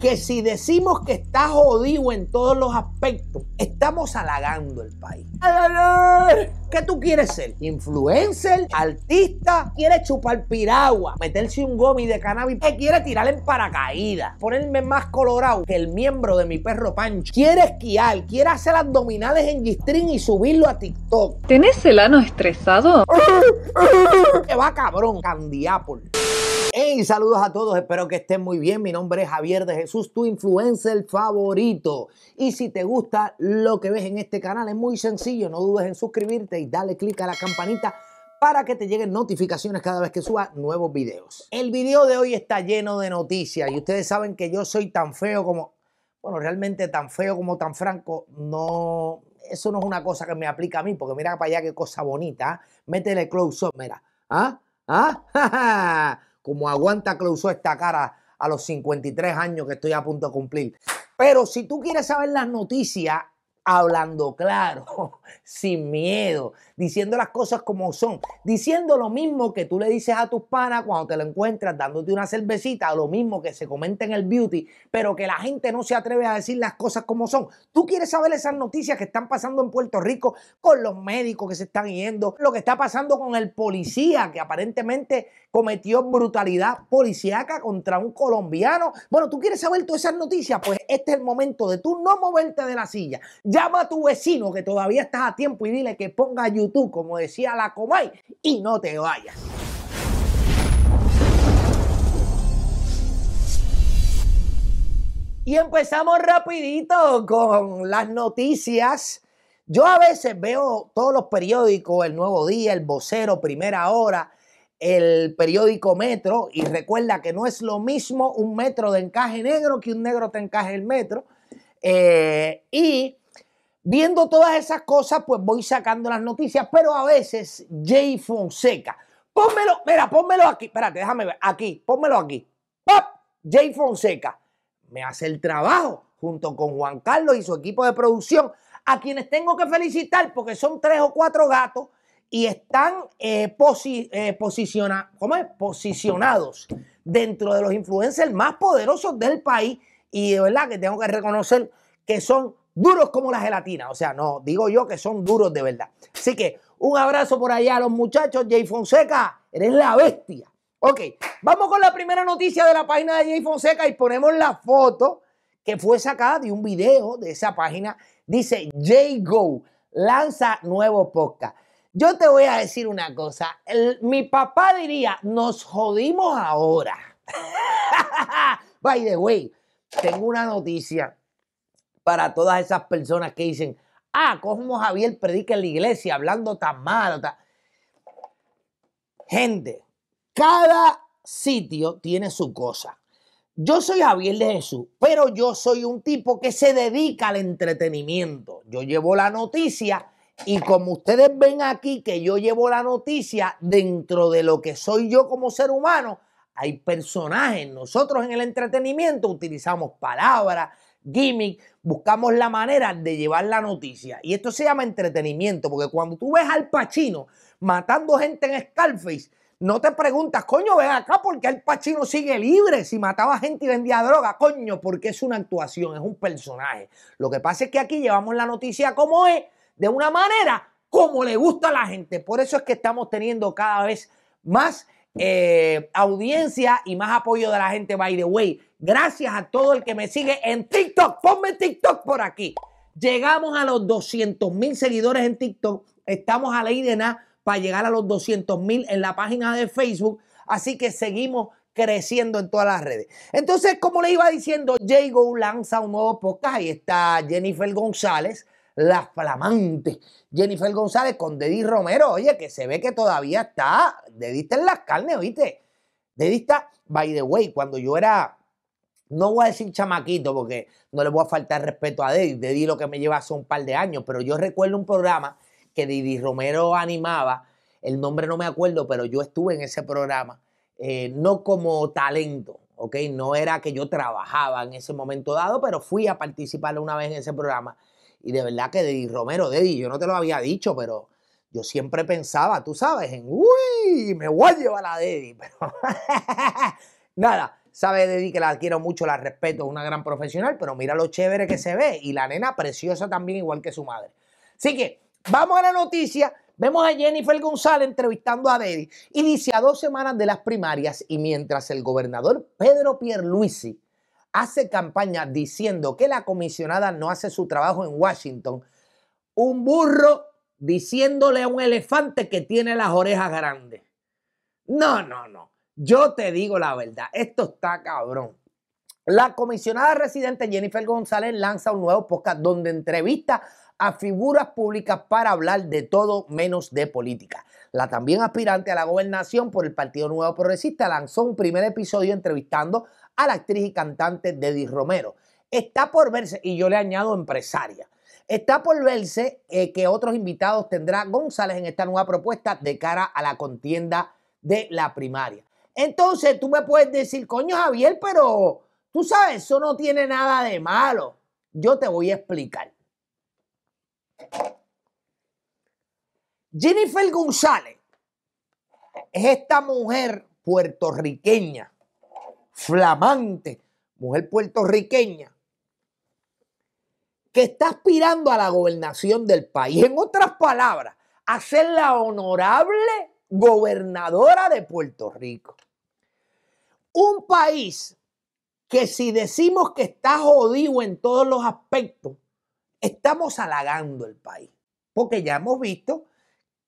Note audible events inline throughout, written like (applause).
que si decimos que está jodido en todos los aspectos, estamos halagando el país. ¿Qué tú quieres ser? ¿Influencer? ¿Artista? ¿Quiere chupar piragua? ¿Meterse un gomi de cannabis? ¿Qué quiere tirar en paracaídas? ¿Ponerme más colorado que el miembro de mi perro Pancho? ¿Quiere esquiar? ¿Quiere hacer abdominales en g y subirlo a TikTok? ¿Tenés el ano estresado? (laughs) ¡Que va cabrón, Candiápolis! Hey, saludos a todos, espero que estén muy bien. Mi nombre es Javier de Jesús, tu influencer favorito. Y si te gusta lo que ves en este canal, es muy sencillo, no dudes en suscribirte y dale click a la campanita para que te lleguen notificaciones cada vez que suba nuevos videos. El video de hoy está lleno de noticias y ustedes saben que yo soy tan feo como, bueno, realmente tan feo como tan franco, no, eso no es una cosa que me aplica a mí, porque mira para allá qué cosa bonita, ¿eh? métele close up, mira, ¿ah? ¿Ah? (laughs) como aguanta usó esta cara a los 53 años que estoy a punto de cumplir. Pero si tú quieres saber las noticias hablando claro, (laughs) sin miedo, diciendo las cosas como son, diciendo lo mismo que tú le dices a tus panas cuando te lo encuentras dándote una cervecita, lo mismo que se comenta en el beauty, pero que la gente no se atreve a decir las cosas como son. Tú quieres saber esas noticias que están pasando en Puerto Rico con los médicos que se están yendo, lo que está pasando con el policía que aparentemente cometió brutalidad policíaca contra un colombiano. Bueno, tú quieres saber todas esas noticias, pues este es el momento de tú no moverte de la silla. Llama a tu vecino que todavía estás a tiempo y dile que ponga YouTube, como decía la Comay, y no te vayas. Y empezamos rapidito con las noticias. Yo a veces veo todos los periódicos, El Nuevo Día, El Vocero, Primera Hora, el periódico Metro, y recuerda que no es lo mismo un metro de encaje negro que un negro te encaje el metro. Eh, y Viendo todas esas cosas, pues voy sacando las noticias, pero a veces Jay Fonseca, pónmelo, mira, pónmelo aquí, espérate, déjame ver, aquí, pónmelo aquí. ¡Pop! Jay Fonseca me hace el trabajo junto con Juan Carlos y su equipo de producción, a quienes tengo que felicitar porque son tres o cuatro gatos y están eh, eh, posiciona ¿cómo es? posicionados dentro de los influencers más poderosos del país y de verdad que tengo que reconocer que son duros como la gelatina. O sea, no, digo yo que son duros de verdad. Así que un abrazo por allá a los muchachos. Jay Fonseca, eres la bestia. Ok, vamos con la primera noticia de la página de Jay Fonseca y ponemos la foto que fue sacada de un video de esa página. Dice Jay Go, lanza nuevo podcast. Yo te voy a decir una cosa. mi papá diría, nos jodimos ahora. (laughs) By the way, tengo una noticia para todas esas personas que dicen, ah, cómo Javier predica en la iglesia hablando tan mal. Gente, cada sitio tiene su cosa. Yo soy Javier de Jesús, pero yo soy un tipo que se dedica al entretenimiento. Yo llevo la noticia y como ustedes ven aquí que yo llevo la noticia dentro de lo que soy yo como ser humano, hay personajes. Nosotros en el entretenimiento utilizamos palabras, gimmick, buscamos la manera de llevar la noticia. Y esto se llama entretenimiento, porque cuando tú ves al Pachino matando gente en Scarface, no te preguntas, coño, ven acá, porque el Pachino sigue libre? Si mataba gente y vendía droga, coño, porque es una actuación, es un personaje. Lo que pasa es que aquí llevamos la noticia como es, de una manera como le gusta a la gente. Por eso es que estamos teniendo cada vez más eh, audiencia y más apoyo de la gente, by the way. Gracias a todo el que me sigue en TikTok. Ponme TikTok por aquí. Llegamos a los 200 mil seguidores en TikTok. Estamos a la idea para llegar a los 200 mil en la página de Facebook. Así que seguimos creciendo en todas las redes. Entonces, como le iba diciendo, Jago lanza un nuevo podcast. Ahí está Jennifer González, la flamante. Jennifer González con Deddy Romero. Oye, que se ve que todavía está. Deddy en las carnes, ¿viste? Deddy está, by the way, cuando yo era no voy a decir chamaquito porque no le voy a faltar respeto a Deddy. Deddy lo que me lleva hace un par de años, pero yo recuerdo un programa que Didi Romero animaba, el nombre no me acuerdo, pero yo estuve en ese programa, eh, no como talento, ¿ok? No era que yo trabajaba en ese momento dado, pero fui a participar una vez en ese programa. Y de verdad que Didi Romero, Deddy, yo no te lo había dicho, pero yo siempre pensaba, tú sabes, en, uy, me voy a llevar a Deddy, (laughs) pero nada. Sabe de que la adquiero mucho, la respeto, es una gran profesional, pero mira lo chévere que se ve. Y la nena preciosa también, igual que su madre. Así que vamos a la noticia. Vemos a Jennifer González entrevistando a Dedi y dice a dos semanas de las primarias y mientras el gobernador Pedro Pierluisi hace campaña diciendo que la comisionada no hace su trabajo en Washington, un burro diciéndole a un elefante que tiene las orejas grandes. No, no, no. Yo te digo la verdad, esto está cabrón. La comisionada residente Jennifer González lanza un nuevo podcast donde entrevista a figuras públicas para hablar de todo menos de política. La también aspirante a la gobernación por el Partido Nuevo Progresista lanzó un primer episodio entrevistando a la actriz y cantante Deddy Romero. Está por verse, y yo le añado empresaria, está por verse eh, que otros invitados tendrá González en esta nueva propuesta de cara a la contienda de la primaria. Entonces tú me puedes decir, coño Javier, pero tú sabes, eso no tiene nada de malo. Yo te voy a explicar. Jennifer González es esta mujer puertorriqueña, flamante, mujer puertorriqueña, que está aspirando a la gobernación del país. En otras palabras, a ser la honorable gobernadora de Puerto Rico. Un país que si decimos que está jodido en todos los aspectos, estamos halagando el país. Porque ya hemos visto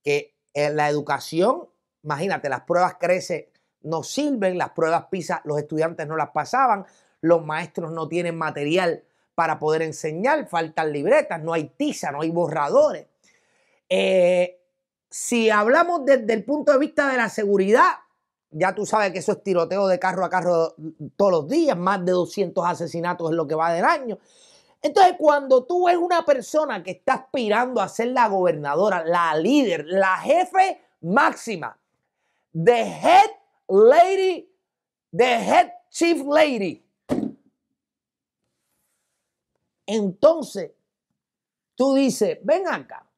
que en la educación, imagínate, las pruebas crece no sirven, las pruebas PISA los estudiantes no las pasaban, los maestros no tienen material para poder enseñar, faltan libretas, no hay tiza, no hay borradores. Eh, si hablamos desde el punto de vista de la seguridad, ya tú sabes que eso es tiroteo de carro a carro todos los días, más de 200 asesinatos es lo que va del año. Entonces, cuando tú ves una persona que está aspirando a ser la gobernadora, la líder, la jefe máxima, the head lady, the head chief lady, entonces tú dices, ven acá,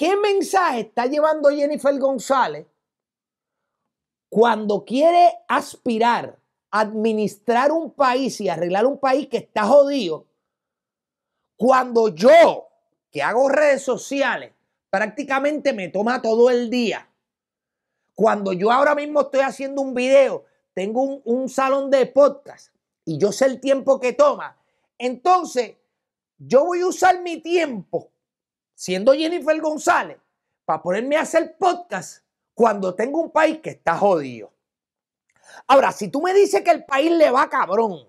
¿Qué mensaje está llevando Jennifer González cuando quiere aspirar a administrar un país y arreglar un país que está jodido? Cuando yo, que hago redes sociales, prácticamente me toma todo el día. Cuando yo ahora mismo estoy haciendo un video, tengo un, salón de podcast y yo sé el tiempo que toma, entonces yo voy a usar mi tiempo siendo Jennifer González, para ponerme a hacer podcast cuando tengo un país que está jodido. Ahora, si tú me dices que el país le va cabrón,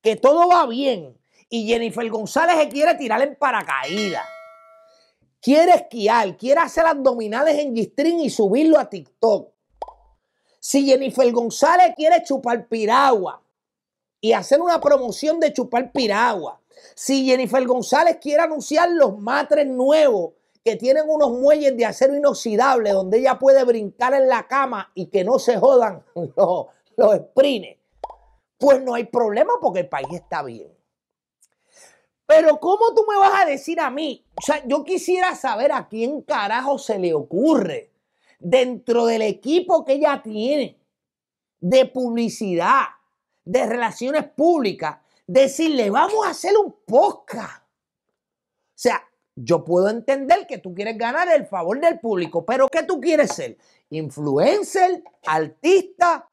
que todo va bien y Jennifer González se quiere tirar en paracaídas, quiere esquiar, quiere hacer abdominales en string y subirlo a TikTok. Si Jennifer González quiere chupar piragua y hacer una promoción de chupar piragua, si Jennifer González quiere anunciar los matres nuevos que tienen unos muelles de acero inoxidable donde ella puede brincar en la cama y que no se jodan (laughs) los, los pues no hay problema porque el país está bien. Pero ¿cómo tú me vas a decir a mí? O sea, yo quisiera saber a quién carajo se le ocurre dentro del equipo que ella tiene de publicidad, de relaciones públicas, decirle, vamos a hacer un podcast. O sea, yo puedo entender que tú quieres ganar el favor del público, pero ¿qué tú quieres ser? ¿Influencer, artista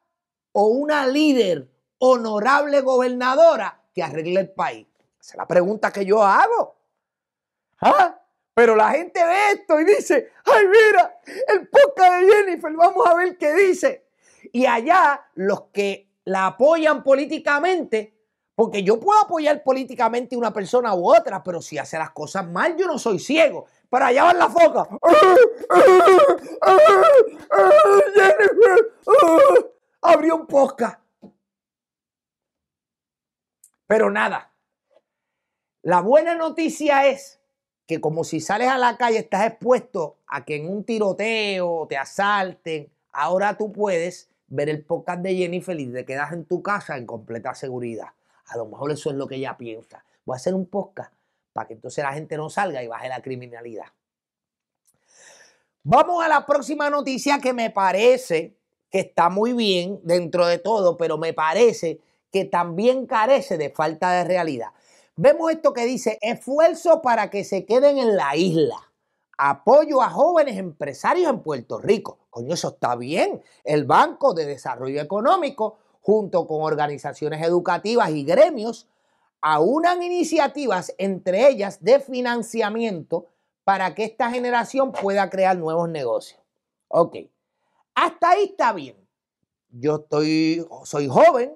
o una líder honorable gobernadora que arregle el país? Esa es la pregunta que yo hago. Ah, pero la gente ve esto y dice, ay mira, el podcast de Jennifer, vamos a ver qué dice. Y allá los que la apoyan políticamente porque yo puedo apoyar políticamente una persona u otra, pero si hace las cosas mal, yo no soy ciego. Para allá va la foca. (laughs) Abrió un podcast. Pero nada. La buena noticia es que como si sales a la calle estás expuesto a que en un tiroteo te asalten, ahora tú puedes ver el podcast de Jenny Feliz, te quedas en tu casa en completa seguridad. A lo mejor eso es lo que ella piensa. Voy a hacer un podcast para que entonces la gente no salga y baje la criminalidad. Vamos a la próxima noticia que me parece que está muy bien dentro de todo, pero me parece que también carece de falta de realidad. Vemos esto que dice, esfuerzo para que se queden en la isla. Apoyo a jóvenes empresarios en Puerto Rico. Coño, eso está bien. El Banco de Desarrollo Económico junto con organizaciones educativas y gremios, aunan iniciativas, entre ellas de financiamiento, para que esta generación pueda crear nuevos negocios. Ok, hasta ahí está bien. Yo estoy, soy joven,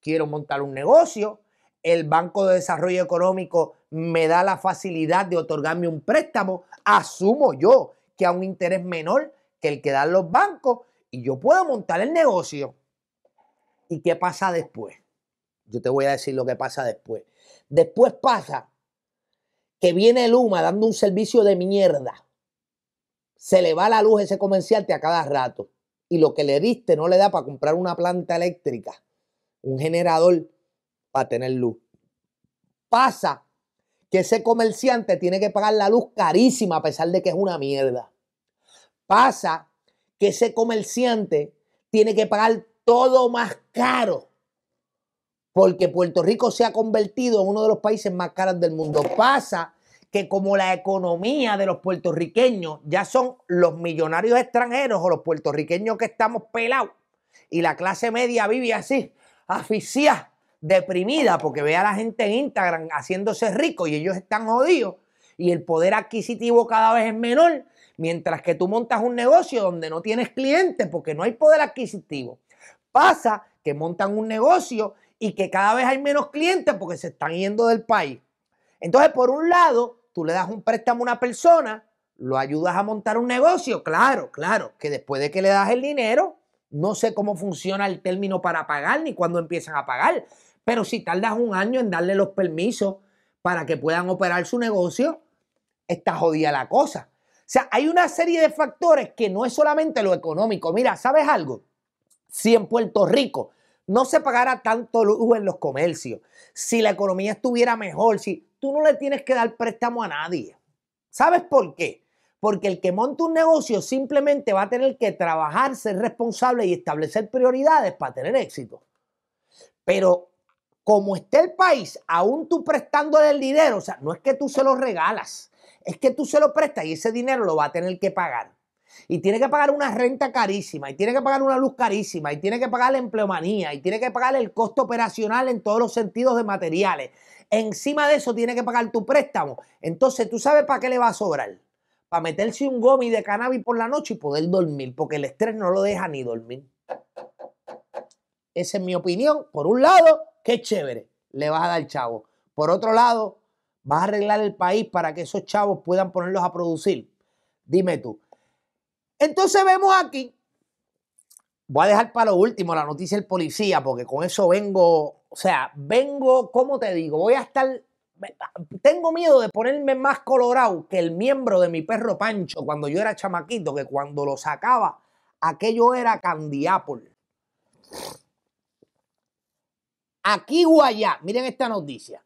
quiero montar un negocio, el Banco de Desarrollo Económico me da la facilidad de otorgarme un préstamo, asumo yo que a un interés menor que el que dan los bancos, y yo puedo montar el negocio. ¿Y qué pasa después? Yo te voy a decir lo que pasa después. Después pasa que viene Luma dando un servicio de mierda. Se le va la luz ese comerciante a cada rato. Y lo que le diste no le da para comprar una planta eléctrica, un generador para tener luz. Pasa que ese comerciante tiene que pagar la luz carísima a pesar de que es una mierda. Pasa que ese comerciante tiene que pagar todo más claro, Porque Puerto Rico se ha convertido en uno de los países más caros del mundo. Pasa que como la economía de los puertorriqueños ya son los millonarios extranjeros o los puertorriqueños que estamos pelados y la clase media vive así, asfixiada, deprimida, porque ve a la gente en Instagram haciéndose rico y ellos están jodidos y el poder adquisitivo cada vez es menor, mientras que tú montas un negocio donde no tienes clientes porque no hay poder adquisitivo. Pasa montan un negocio y que cada vez hay menos clientes porque se están yendo del país. Entonces, por un lado, tú le das un préstamo a una persona, lo ayudas a montar un negocio, claro, claro, que después de que le das el dinero, no sé cómo funciona el término para pagar ni cuándo empiezan a pagar, pero si tardas un año en darle los permisos para que puedan operar su negocio, está jodida la cosa. O sea, hay una serie de factores que no es solamente lo económico. Mira, ¿sabes algo? Si en Puerto Rico no se pagara tanto lujo en los comercios, si la economía estuviera mejor, si tú no le tienes que dar préstamo a nadie. ¿Sabes por qué? Porque el que monta un negocio simplemente va a tener que trabajar, ser responsable y establecer prioridades para tener éxito. Pero como esté el país, aún tú prestándole el dinero, o sea, no es que tú se lo regalas, es que tú se lo prestas y ese dinero lo va a tener que pagar y tiene que pagar una renta carísima, y tiene que pagar una luz carísima, y tiene que pagar la empleomanía, y tiene que pagar el costo operacional en todos los sentidos de materiales. Encima de eso tiene que pagar tu préstamo. Entonces, ¿tú sabes para qué le va a sobrar? Para meterse un gomi de cannabis por la noche y poder dormir, porque el estrés no lo deja ni dormir. Esa es mi opinión. Por un lado, qué chévere, le vas a dar chavo. Por otro lado, vas a arreglar el país para que esos chavos puedan ponerlos a producir. Dime tú, entonces vemos aquí, voy a dejar para lo último la noticia del policía, porque con eso vengo, o sea, vengo, ¿cómo te digo? Voy a estar, tengo miedo de ponerme más colorado que el miembro de mi perro Pancho cuando yo era chamaquito, que cuando lo sacaba, aquello era candiápol. Aquí Aquí allá, miren esta noticia.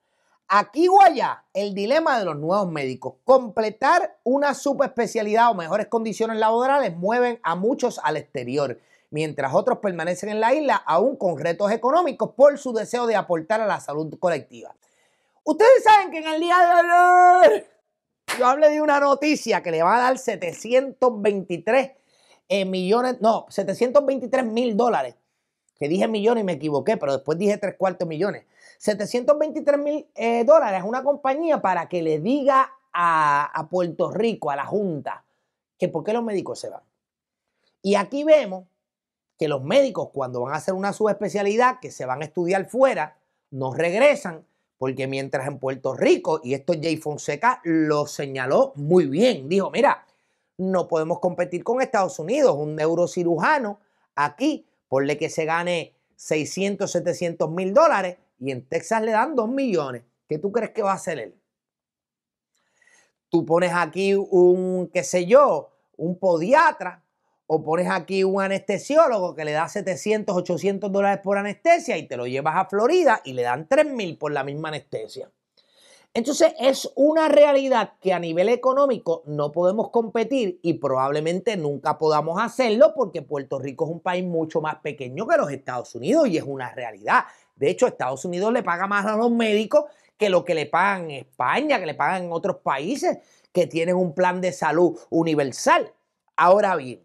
Aquí o allá, el dilema de los nuevos médicos. Completar una subespecialidad o mejores condiciones laborales mueven a muchos al exterior, mientras otros permanecen en la isla aún con retos económicos por su deseo de aportar a la salud colectiva. Ustedes saben que en el día de hoy yo hablé de una noticia que le va a dar 723 eh, millones, no, 723 mil dólares, que dije millones y me equivoqué, pero después dije tres cuartos millones. 723 mil eh, dólares a una compañía para que le diga a, Puerto Rico, a la Junta, que por qué los médicos se van. Y aquí vemos que los médicos cuando van a hacer una subespecialidad, que se van a estudiar fuera, no regresan, porque mientras en Puerto Rico, y esto Jay Fonseca lo señaló muy bien, dijo, mira, no podemos competir con Estados Unidos, un neurocirujano aquí, por le que se gane 600, 700 mil dólares, y en Texas le dan 2 millones, ¿qué tú crees que va a hacer él? Tú pones aquí un, qué sé yo, un podiatra o pones aquí un anestesiólogo que le da 700, 800 dólares por anestesia y te lo llevas a Florida y le dan 3 mil por la misma anestesia. Entonces es una realidad que a nivel económico no podemos competir y probablemente nunca podamos hacerlo porque Puerto Rico es un país mucho más pequeño que los Estados Unidos y es una realidad. De hecho, Estados Unidos le paga más a los médicos que lo que le pagan en España, que le pagan en otros países que tienen un plan de salud universal. Ahora bien,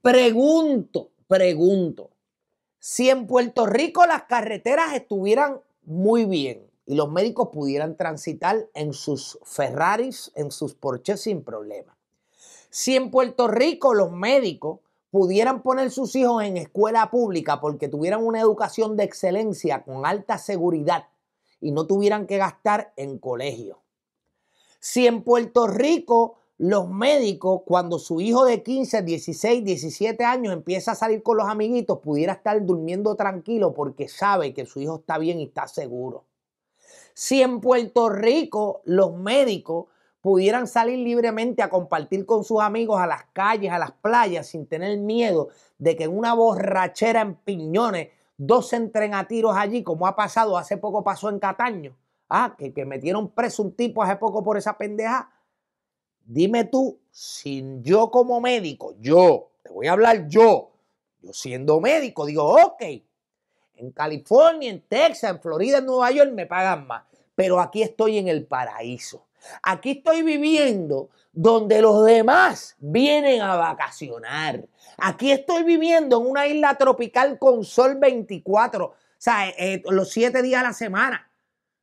pregunto, pregunto, si en Puerto Rico las carreteras estuvieran muy bien y los médicos pudieran transitar en sus Ferraris, en sus Porsches sin problema. Si en Puerto Rico los médicos pudieran poner sus hijos en escuela pública porque tuvieran una educación de excelencia con alta seguridad y no tuvieran que gastar en colegio. Si en Puerto Rico los médicos, cuando su hijo de 15, 16, 17 años empieza a salir con los amiguitos, pudiera estar durmiendo tranquilo porque sabe que su hijo está bien y está seguro. Si en Puerto Rico los médicos pudieran salir libremente a compartir con sus amigos a las calles, a las playas, sin tener miedo de que en una borrachera en piñones dos entren a tiros allí, como ha pasado, hace poco pasó en Cataño. Ah, que, que metieron preso un tipo hace poco por esa pendeja. Dime tú, sin yo como médico, yo, te voy a hablar yo, yo siendo médico, digo, ok, en California, en Texas, en Florida, en Nueva York me pagan más, pero aquí estoy en el paraíso. Aquí estoy viviendo donde los demás vienen a vacacionar. Aquí estoy viviendo en una isla tropical con sol 24, o sea, eh, eh, los 7 días a la semana,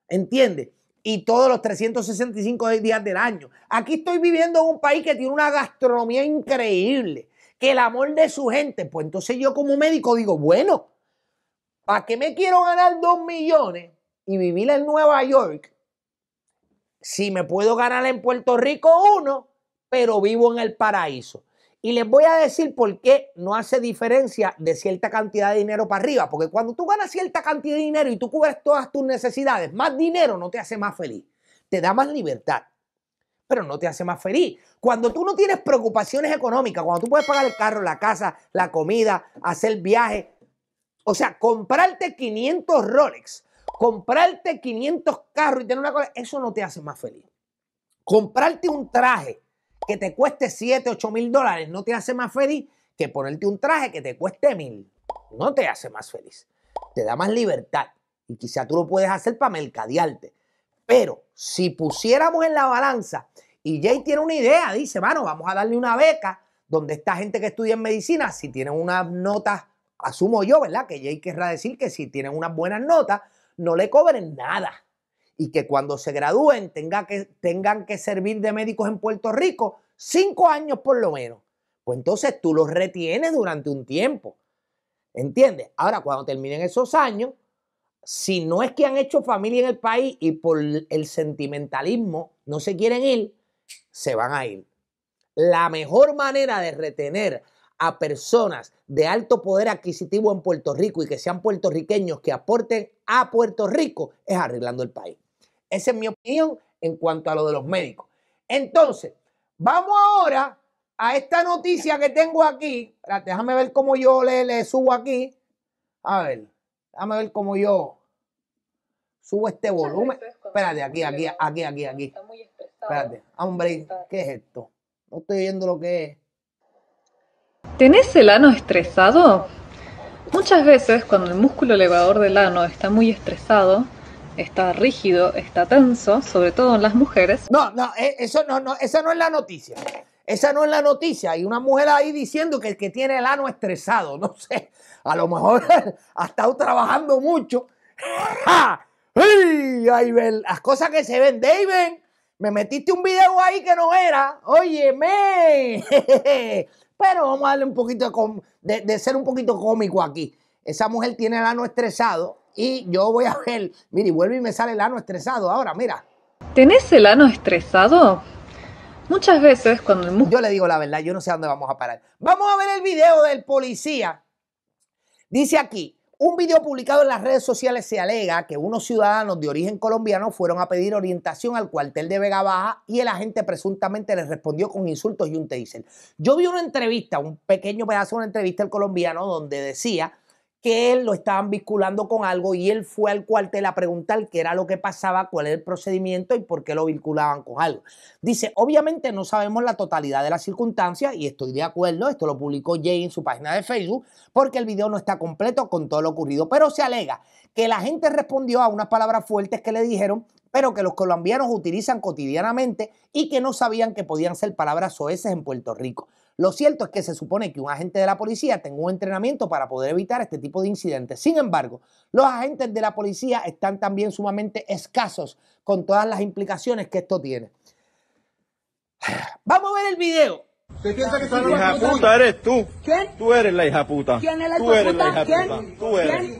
¿entiendes? Y todos los 365 días del año. Aquí estoy viviendo en un país que tiene una gastronomía increíble, que el amor de su gente, pues entonces yo como médico digo, bueno, ¿para qué me quiero ganar 2 millones y vivir en Nueva York si me puedo ganar en Puerto Rico uno, pero vivo en el paraíso. Y les voy a decir por qué no hace diferencia de cierta cantidad de dinero para arriba. Porque cuando tú ganas cierta cantidad de dinero y tú cubres todas tus necesidades, más dinero no te hace más feliz. Te da más libertad, pero no te hace más feliz. Cuando tú no tienes preocupaciones económicas, cuando tú puedes pagar el carro, la casa, la comida, hacer viaje, o sea, comprarte 500 Rolex comprarte 500 carros y tener una cosa, eso no te hace más feliz. Comprarte un traje que te cueste 7, 8 mil dólares no te hace más feliz que ponerte un traje que te cueste mil. No te hace más feliz. Te da más libertad. Y quizá tú lo puedes hacer para mercadearte. Pero si pusiéramos en la balanza, y Jay tiene una idea, dice, Bueno, vamos a darle una beca donde esta gente que estudia en medicina, si tienen unas notas, asumo yo, ¿verdad? Que Jay querrá decir que si tienen unas buenas notas, no le cobren nada y que cuando se gradúen tenga que, tengan que servir de médicos en Puerto Rico cinco años por lo menos. Pues entonces tú los retienes durante un tiempo. ¿Entiendes? Ahora, cuando terminen esos años, si no es que han hecho familia en el país y por el sentimentalismo no se quieren ir, se van a ir. La mejor manera de retener a personas de alto poder adquisitivo en Puerto Rico y que sean puertorriqueños que aporten a Puerto Rico es arreglando el país. Esa es mi opinión en cuanto a lo de los médicos. Entonces, vamos ahora a esta noticia que tengo aquí. espérate Déjame ver cómo yo le, le subo aquí. A ver, déjame ver cómo yo subo este volumen. Espérate, aquí, aquí, aquí, aquí, aquí. Espérate, hombre, ¿qué es esto? No estoy viendo lo que es. ¿Tenés el ano estresado? Muchas veces cuando el músculo elevador del ano está muy estresado, está rígido, está tenso, sobre todo en las mujeres. No, no, eh, eso no, no, esa no es la noticia. Esa no es la noticia. Hay una mujer ahí diciendo que el que tiene el ano estresado, no sé, a lo mejor (laughs) ha estado trabajando mucho. (laughs) ¡Ay, las cosas que se ven, David! Me metiste un video ahí que no era. Óyeme. (laughs) Pero vamos a darle un poquito de, ser un poquito cómico aquí. Esa mujer tiene el ano estresado y yo voy a ver, mire, vuelve y me sale el ano estresado ahora, mira. ¿Tenés el ano estresado? Muchas veces cuando el Yo le digo la verdad, yo no sé dónde vamos a parar. Vamos a ver el video del policía. Dice aquí, un video publicado en las redes sociales se alega que unos ciudadanos de origen colombiano fueron a pedir orientación al cuartel de Vega Baja y el agente presuntamente les respondió con insultos y un taser. Yo vi una entrevista, un pequeño pedazo de una entrevista al colombiano donde decía que él lo estaban vinculando con algo y él fue al cuartel a preguntar qué era lo que pasaba, cuál era el procedimiento y por qué lo vinculaban con algo. Dice, obviamente no sabemos la totalidad de las circunstancias y estoy de acuerdo, esto lo publicó Jay en su página de Facebook, porque el video no está completo con todo lo ocurrido, pero se alega que la gente respondió a unas palabras fuertes que le dijeron pero que los colombianos utilizan cotidianamente y que no sabían que podían ser palabras soeces en Puerto Rico. Lo cierto es que se supone que un agente de la policía tenga un entrenamiento para poder evitar este tipo de incidentes. Sin embargo, los agentes de la policía están también sumamente escasos con todas las implicaciones que esto tiene. Vamos a ver el video. puta eres tú? Tú eres la hija puta. ¿Quién es la hija puta? Tú eres la hija puta. Tú eres.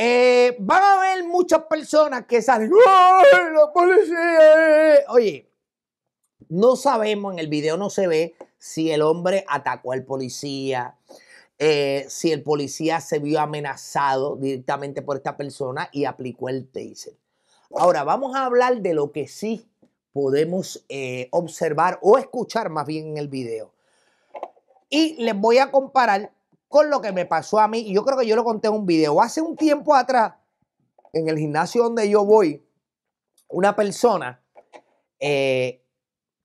Eh, van a haber muchas personas que salen, ¡Ay, la policía! Eh". Oye, no sabemos, en el video no se ve si el hombre atacó al policía, eh, si el policía se vio amenazado directamente por esta persona y aplicó el taser. Ahora vamos a hablar de lo que sí podemos observar o escuchar más bien en el video. Y les voy a comparar con lo que me pasó a mí. Y yo creo que yo lo conté en un video. Hace un tiempo atrás, en el gimnasio donde yo voy, una persona eh,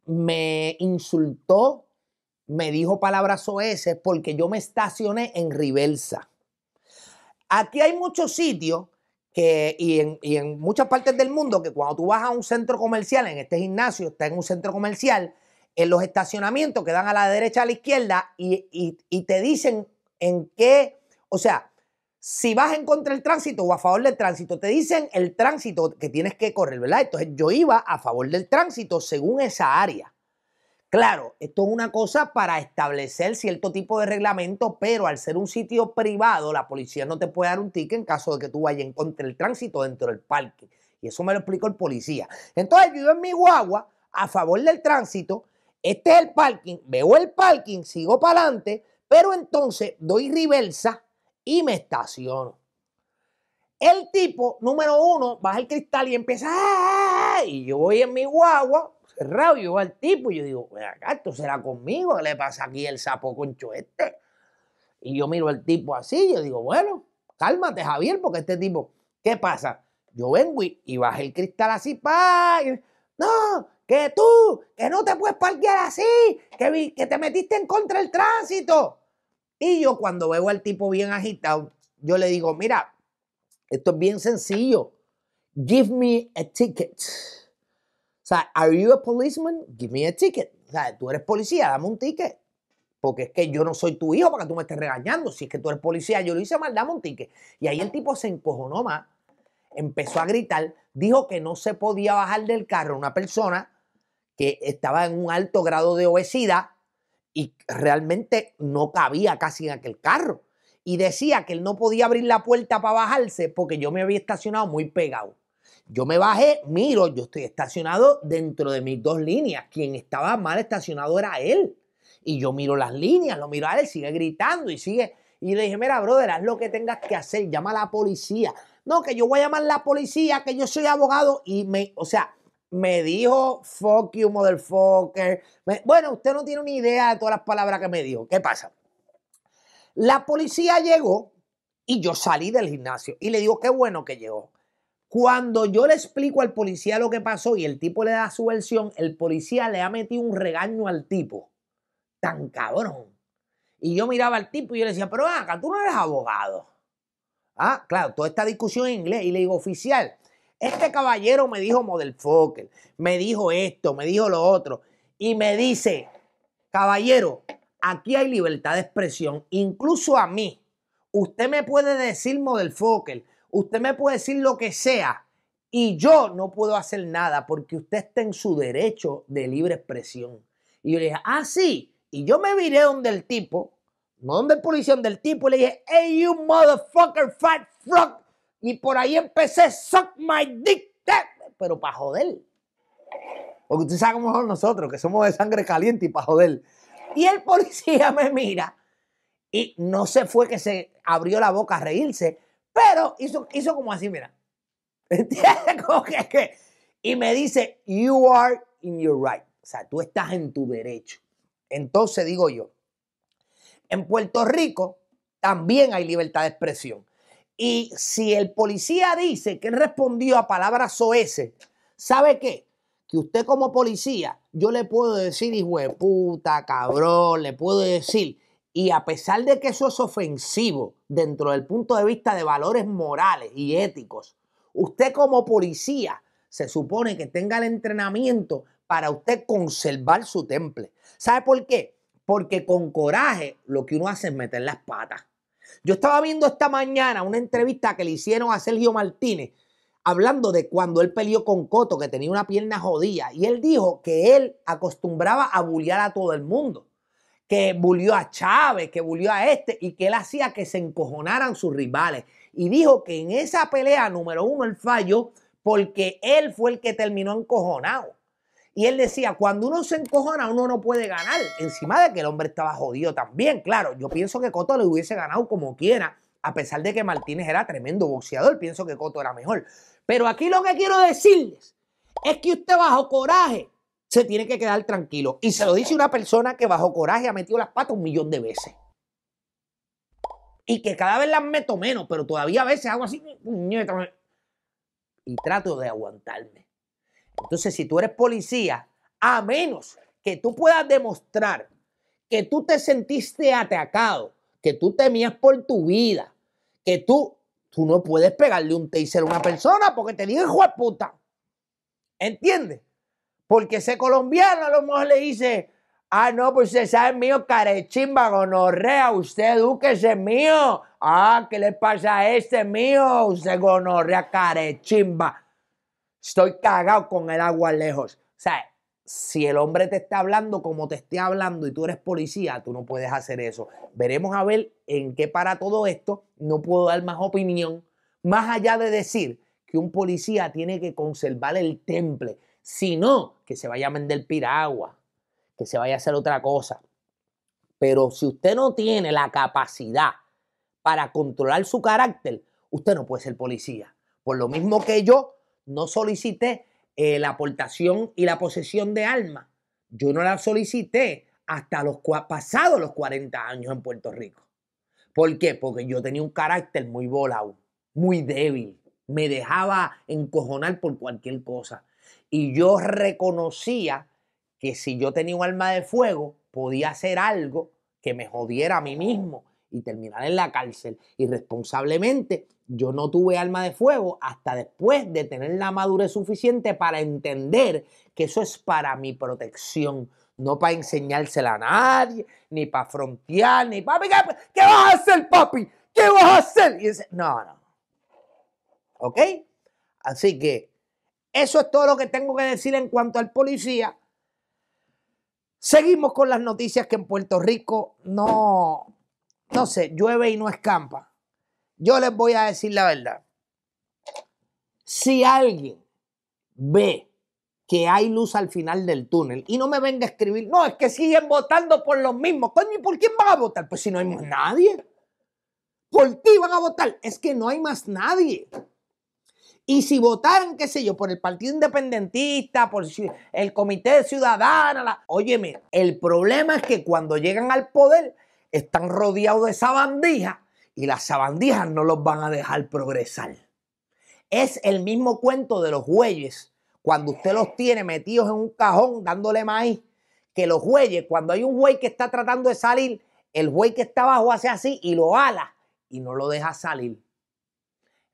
me insultó, me dijo palabras oeses porque yo me estacioné en Riversa Aquí hay muchos sitios y, en, muchas partes del mundo que cuando tú vas a un centro comercial, en este gimnasio está en un centro comercial, en los estacionamientos que dan a la derecha, a la izquierda, y te dicen en qué, o sea, si vas en contra del tránsito o a favor del tránsito, te dicen el tránsito que tienes que correr, ¿verdad? Entonces yo iba a favor del tránsito según esa área. Claro, esto es una cosa para establecer cierto tipo de reglamento, pero al ser un sitio privado, la policía no te puede dar un ticket en caso de que tú vayas en contra del tránsito dentro del parque. Y eso me lo explicó el policía. Entonces yo iba en mi guagua a favor del tránsito, este es el parking, veo el parking, sigo para adelante, pero entonces doy reversa y me estaciono. El tipo número uno baja el cristal y empieza. Ah, ah, ah", y yo voy en mi guagua, cerrado, yo al tipo y yo digo, acá, esto será conmigo, ¿qué le pasa aquí el sapo concho este? Y yo miro al tipo así, yo digo, bueno, cálmate, Javier, porque este tipo, ¿qué pasa? Yo vengo y, bajo el cristal así, pa, no, que tú, que no te puedes parquear así, que, que te metiste en contra del tránsito. Y yo cuando veo al tipo bien agitado, yo le digo, mira, esto es bien sencillo. Give me a ticket. O sea, are you a policeman? Give me a ticket. O sea, tú eres policía, dame un ticket. Porque es que yo no soy tu hijo para que tú me estés regañando. Si es que tú eres policía, yo lo hice mal, dame un ticket. Y ahí el tipo se encojonó más, empezó a gritar, dijo que no se podía bajar del carro una persona que estaba en un alto grado de obesidad y realmente no cabía casi en aquel carro. Y decía que él no podía abrir la puerta para bajarse porque yo me había estacionado muy pegado. Yo me bajé, miro, yo estoy estacionado dentro de mis dos líneas. Quien estaba mal estacionado era él. Y yo miro las líneas, lo miro a él, sigue gritando y sigue. Y le dije, mira, brother, haz lo que tengas que hacer, llama a la policía. No, que yo voy a llamar a la policía, que yo soy abogado. Y me, o sea, me dijo fuck you, motherfucker. bueno, usted no tiene ni idea de todas las palabras que me dijo. ¿Qué pasa? La policía llegó y yo salí del gimnasio y le digo, qué bueno que llegó. Cuando yo le explico al policía lo que pasó y el tipo le da su versión, el policía le ha metido un regaño al tipo. Tan cabrón. Y yo miraba al tipo y yo le decía, pero acá tú no eres abogado. Ah, claro, toda esta discusión en inglés. Y le digo, oficial, este caballero me dijo model me dijo esto, me dijo lo otro. Y me dice, caballero, aquí hay libertad de expresión. Incluso a mí, usted me puede decir model usted me puede decir lo que sea. Y yo no puedo hacer nada porque usted está en su derecho de libre expresión. Y yo le dije, ah, sí. Y yo me viré donde el tipo, no donde el policía, donde el tipo, y le dije, hey, you motherfucker, fat fuck, y por ahí empecé, suck my dick, pero para joder. Porque usted sabe cómo somos nosotros, que somos de sangre caliente y para joder. Y el policía me mira y no se fue que se abrió la boca a reírse, pero hizo, hizo como así, mira. (laughs) ¿Entiendes? que, que, y me dice, you are in your right. O sea, tú estás en tu derecho. Entonces digo yo, en Puerto Rico también hay libertad de expresión. Y si el policía dice que él respondió a palabras soeces, ¿sabe qué? Que usted como policía, yo le puedo decir, hijo de puta, cabrón, le puedo decir, y a pesar de que eso es ofensivo dentro del punto de vista de valores morales y éticos, usted como policía se supone que tenga el entrenamiento para usted conservar su temple. ¿Sabe por qué? Porque con coraje lo que uno hace es meter las patas. Yo estaba viendo esta mañana una entrevista que le hicieron a Sergio Martínez hablando de cuando él peleó con Coto, que tenía una pierna jodida, y él dijo que él acostumbraba a bullear a todo el mundo, que bullió a Chávez, que bullió a este, y que él hacía que se encojonaran sus rivales. Y dijo que en esa pelea, número uno, él falló porque él fue el que terminó encojonado. Y él decía, cuando uno se encojona, uno no puede ganar. Encima de que el hombre estaba jodido también, claro. Yo pienso que Coto le hubiese ganado como quiera, a pesar de que Martínez era tremendo boxeador. Pienso que Coto era mejor. Pero aquí lo que quiero decirles es que usted bajo coraje se tiene que quedar tranquilo. Y se lo dice una persona que bajo coraje ha metido las patas un millón de veces. Y que cada vez las meto menos, pero todavía a veces hago así, y trato de aguantarme. Entonces, si tú eres policía, a menos que tú puedas demostrar que tú te sentiste atacado, que tú temías por tu vida, que tú, tú no puedes pegarle un taser a una persona porque te dijo hijo de puta. ¿Entiendes? Porque ese colombiano a lo mejor le dice, ah, no, pues ese sabe mío, carechimba, gonorrea, usted duque ese mío. Ah, ¿qué le pasa a este mío? Usted gonorrea, carechimba. Estoy cagado con el agua lejos. O sea, si el hombre te está hablando como te esté hablando y tú eres policía, tú no puedes hacer eso. Veremos a ver en qué para todo esto. No puedo dar más opinión. Más allá de decir que un policía tiene que conservar el temple, sino que se vaya a vender piragua, que se vaya a hacer otra cosa. Pero si usted no tiene la capacidad para controlar su carácter, usted no puede ser policía. Por lo mismo que yo no solicité eh, la aportación y la posesión de alma. Yo no la solicité hasta los pasados los 40 años en Puerto Rico. ¿Por qué? Porque yo tenía un carácter muy volado, muy débil. Me dejaba encojonar por cualquier cosa. Y yo reconocía que si yo tenía un alma de fuego, podía hacer algo que me jodiera a mí mismo y terminar en la cárcel. Irresponsablemente, yo no tuve alma de fuego hasta después de tener la madurez suficiente para entender que eso es para mi protección, no para enseñársela a nadie, ni para frontear, ni papi, ¿qué, ¿qué, vas a hacer, papi? ¿Qué vas a hacer? no, no. ¿Ok? Así que eso es todo lo que tengo que decir en cuanto al policía. Seguimos con las noticias que en Puerto Rico no, entonces, llueve y no escampa. Yo les voy a decir la verdad. Si alguien ve que hay luz al final del túnel y no me venga a escribir, no, es que siguen votando por los mismos. ¿Y por quién van a votar? Pues si no hay más nadie. Por ti van a votar. Es que no hay más nadie. Y si votaran, qué sé yo, por el Partido Independentista, por el Comité Ciudadano. Ciudadana, la... óyeme, el problema es que cuando llegan al poder están rodeados de sabandijas y las sabandijas no los van a dejar progresar. Es el mismo cuento de los bueyes cuando usted los tiene metidos en un cajón dándole maíz, que los güeyes, cuando hay un buey que está tratando de salir, el buey que está abajo hace así y lo ala y no lo deja salir.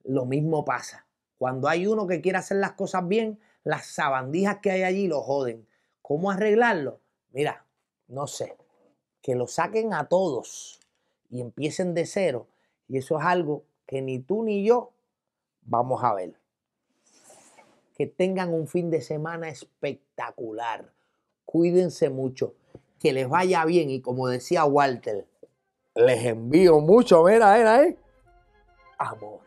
Lo mismo pasa. Cuando hay uno que quiere hacer las cosas bien, las sabandijas que hay allí lo joden. ¿Cómo arreglarlo? Mira, no sé que lo saquen a todos y empiecen de cero. Y eso es algo que ni tú ni yo vamos a ver. Que tengan un fin de semana espectacular. Cuídense mucho. Que les vaya bien. Y como decía Walter, les envío mucho, mira, era, eh. Amor.